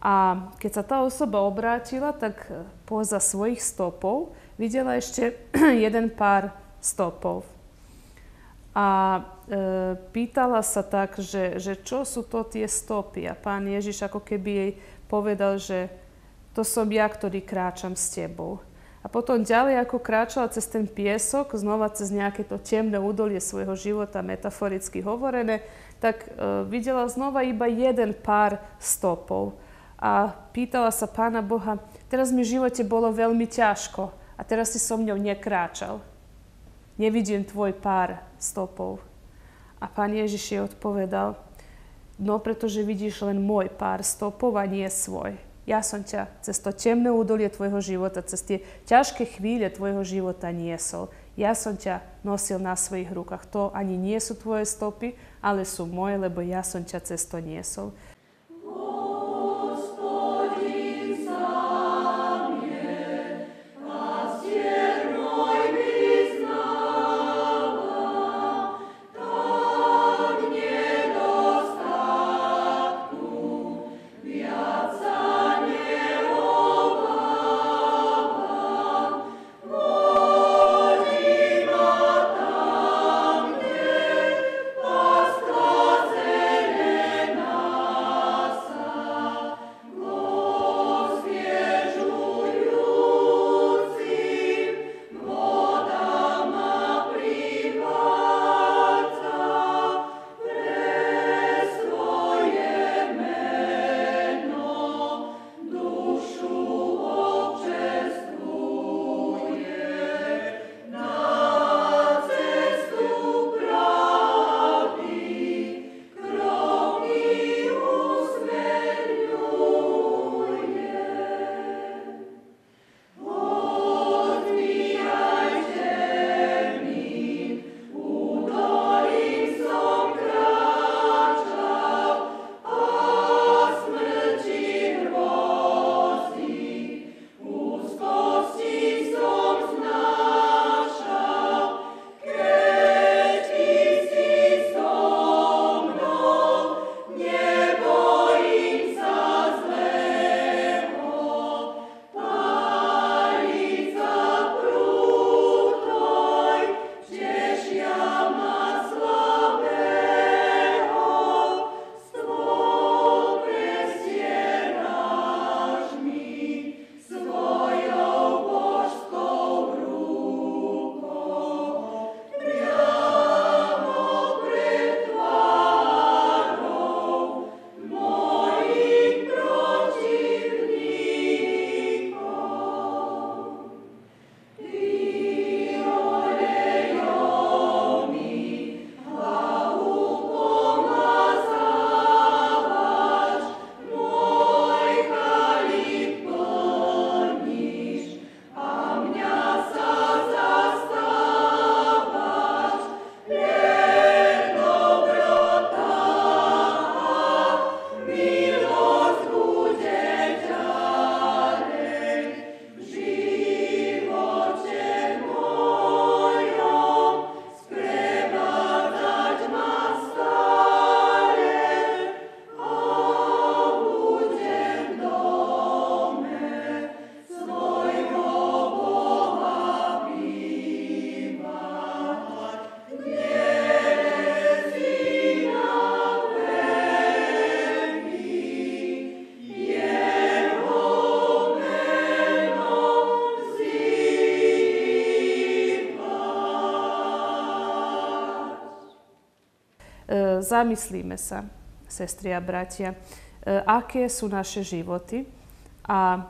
A keď sa tá osoba obrátila, tak e, poza svojich stopov videla ešte jeden pár stopov. A e, pýtala sa tak, že, že čo sú to tie stopy. A pán Ježiš ako keby jej povedal, že to som ja, ktorý kráčam s tebou. A potom ďalej, ako kráčala cez ten piesok, znova cez nejaké to temné údolie svojho života, metaforicky hovorené, tak e, videla znova iba jeden pár stopov a pýtala sa Pána Boha, teraz mi v živote bolo veľmi ťažko a teraz si so mňou nekráčal. Nevidím tvoj pár stopov. A Pán Ježiš jej odpovedal, no pretože vidíš len môj pár stopov a nie svoj. Ja som ťa cez to temné údolie tvojho života, cez tie ťažké chvíle tvojho života niesol. Ja som ťa nosil na svojich rukách. To ani nie sú tvoje stopy, ale sú moje, lebo ja som ťa cez to niesol. E, zamyslíme sa, sestri a bratia, e, aké sú naše životy a e,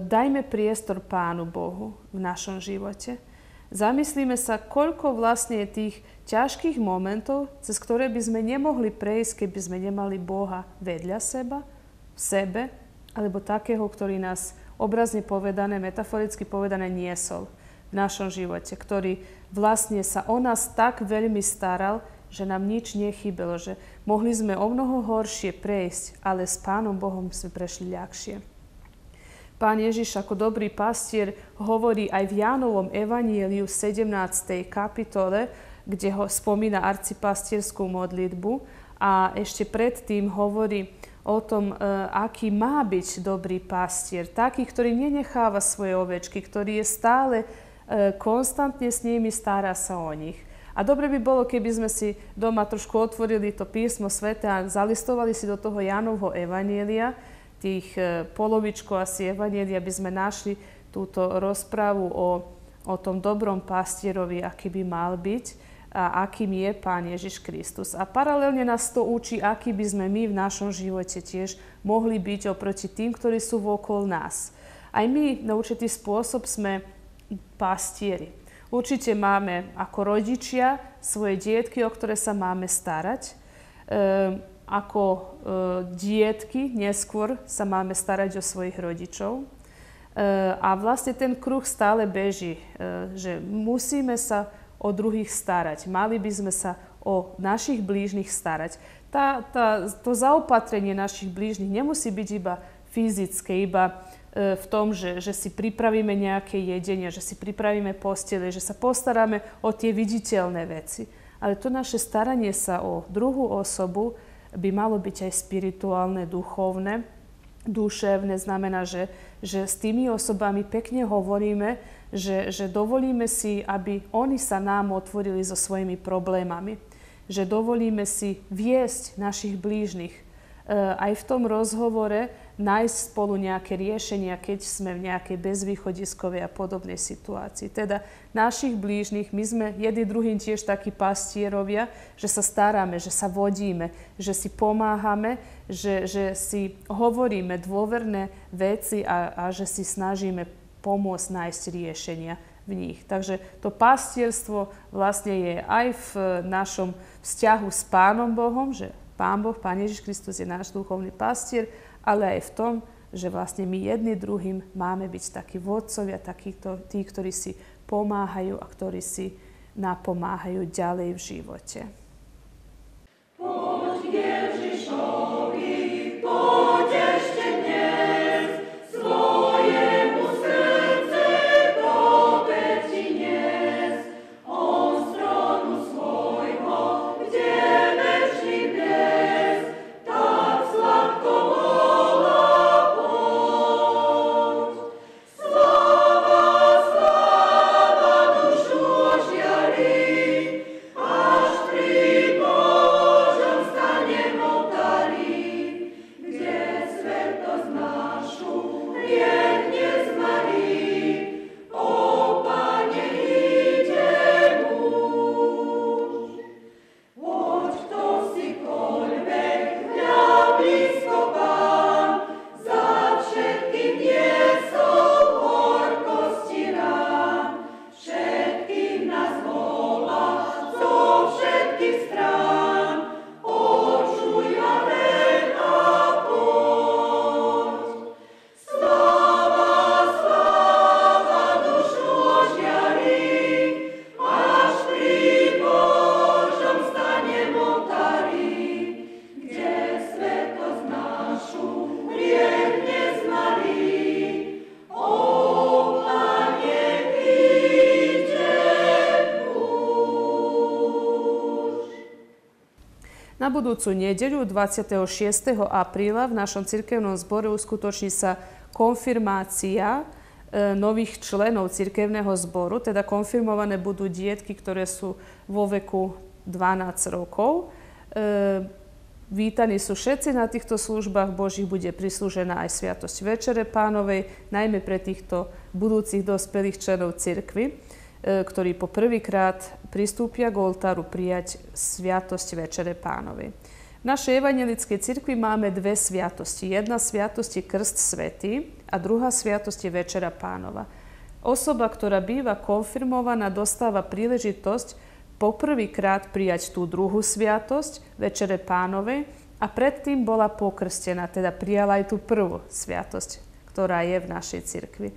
dajme priestor Pánu Bohu v našom živote. Zamyslíme sa, koľko vlastne je tých ťažkých momentov, cez ktoré by sme nemohli prejsť, keby sme nemali Boha vedľa seba, v sebe, alebo takého, ktorý nás obrazne povedané, metaforicky povedané niesol v našom živote, ktorý vlastne sa o nás tak veľmi staral, že nám nič nechybelo, že mohli sme o mnoho horšie prejsť, ale s Pánom Bohom sme prešli ľahšie. Pán Ježiš ako dobrý pastier hovorí aj v Jánovom evanieliu 17. kapitole, kde ho spomína arcipastierskú modlitbu a ešte predtým hovorí o tom, e, aký má byť dobrý pastier. Taký, ktorý nenecháva svoje ovečky, ktorý je stále e, konstantne s nimi, stará sa o nich – a dobre by bolo, keby sme si doma trošku otvorili to písmo svete a zalistovali si do toho Janovho Evanielia, tých e, polovičko asi Evanielia aby sme našli túto rozprávu o, o tom dobrom pastierovi, aký by mal byť a akým je Pán Ježiš Kristus. A paralelne nás to učí, aký by sme my v našom živote tiež mohli byť oproti tým, ktorí sú okolo nás. Aj my na určitý spôsob sme pastieri. Určite máme ako rodičia svoje dietky, o ktoré sa máme starať. E, ako e, dietky neskôr sa máme starať o svojich rodičov. E, a vlastne ten kruh stále beží, e, že musíme sa o druhých starať. Mali by sme sa o našich blížnych starať. Tá, tá, to zaopatrenie našich blížnych nemusí byť iba fyzické, iba E, v tom, že, že si pripravíme nejaké jedenie, že si pripravíme postele, že sa postaráme o tie viditeľné veci. Ale to naše staranie sa o druhú osobu by malo byť aj spirituálne, duchovné, duševné. Znamená, že, že s tými osobami pekne hovoríme, že, že dovolíme si, aby oni sa nám otvorili so svojimi problémami. Že dovolíme si viesť našich blížnych. E, aj v tom rozhovore nájsť spolu nejaké riešenia, keď sme v nejakej bezvýchodiskovej a podobnej situácii. Teda našich blížnych, my sme jedni druhým tiež takí pastierovia, že sa staráme, že sa vodíme, že si pomáhame, že, že si hovoríme dôverné veci a, a že si snažíme pomôcť nájsť riešenia v nich. Takže to pastierstvo vlastne je aj v našom vzťahu s Pánom Bohom, že Pán Boh, Pán Ježiš Kristus je náš duchovný pastier ale aj v tom, že vlastne my jedni druhým máme byť takí vodcovia, takí to, tí, ktorí si pomáhajú a ktorí si napomáhajú ďalej v živote. Na budúcu nedeľu 26. apríla v našom cirkevnom zbore uskutoční sa konfirmácia e, nových členov cirkevného zboru, teda konfirmované budú dietky, ktoré sú vo veku 12 rokov. E, vítaní sú všetci na týchto službách Božích, bude prislúžená aj Sviatosť Večere Pánovej, najmä pre týchto budúcich dospelých členov cirkvy. E, ktorí po prvýkrát pristúpia k oltáru prijať sviatosť Večere pánovi. V našej evangelickej cirkvi máme dve sviatosti. Jedna sviatosť je Krst Svety a druhá sviatosť je Večera Pánova. Osoba, ktorá býva konfirmovaná, dostáva príležitosť poprvýkrát prijať tú druhú sviatosť, Večere Pánovej, a predtým bola pokrstená, teda prijala aj tú prvú sviatosť, ktorá je v našej cirkvi. E,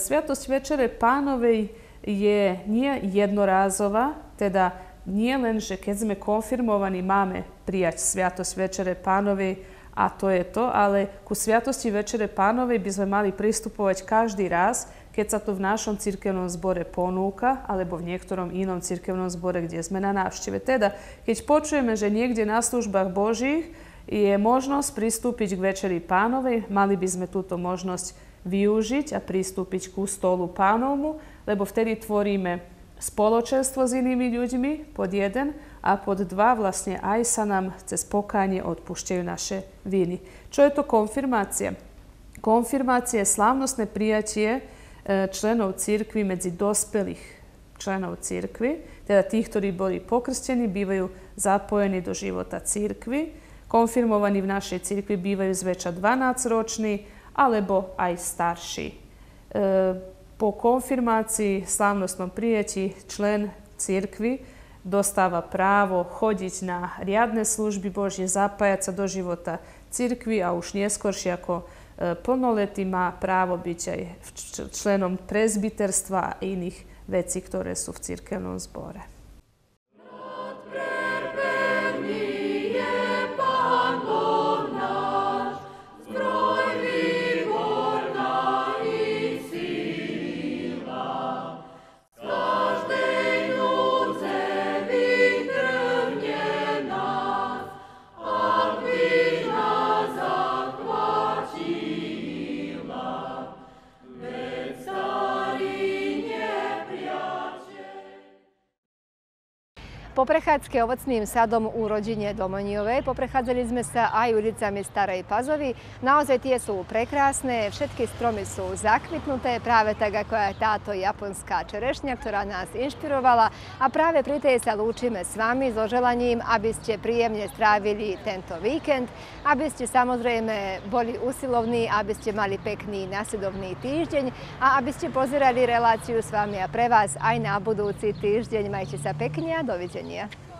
sviatosť Večere Pánovej je nie jednorázová, teda nie len, že keď sme konfirmovaní, máme prijať Sviatosť Večere Pánovi a to je to, ale ku Sviatosti Večere Pánovi by sme mali pristupovať každý raz, keď sa to v našom cirkevnom zbore ponúka, alebo v niektorom inom cirkevnom zbore, kde sme na návšteve. Teda, keď počujeme, že niekde na službách Božích je možnosť pristúpiť k Večeri Pánovi, mali by sme túto možnosť využiť a pristúpiť ku stolu pánovmu, lebo vtedy tvoríme spoločenstvo s inými ľuďmi pod jeden a pod dva vlastne aj sa nám cez pokánie odpúšťajú naše viny. Čo je to konfirmácia? Konfirmácia je slávnostné prijatie e, členov církvy medzi dospelých členov církvy, teda tých, ktorí boli pokrstení, bývajú zapojení do života církvy. Konfirmovaní v našej církvi bývajú zväčša 12-roční alebo aj starší. E, po konfirmaciji, slavnostnom prijeti člen cirkvi dostava pravo hoditi na riadne službi Božje zapajaca do života cirkvi, a už njeskorši ako e, má ima pravo biti členom prezbiterstva a inih veci, ktoré su v cirkevnom zbore. Po prechádzke ovocným sadom u rodine Domoniovej poprechádzali sme sa aj ulicami Starej Pazovy. Naozaj tie sú prekrásne, všetky stromy sú zakvitnuté, práve tak ako aj táto japonská čerešňa, ktorá nás inšpirovala. A práve pri tej sa lúčime s vami so želaním, aby ste príjemne strávili tento víkend, aby ste samozrejme boli usilovní, aby ste mali pekný nasledovný týždeň a aby ste pozerali reláciu s vami a pre vás aj na budúci týždeň. Majte sa pekne a dovidenia. Yeah.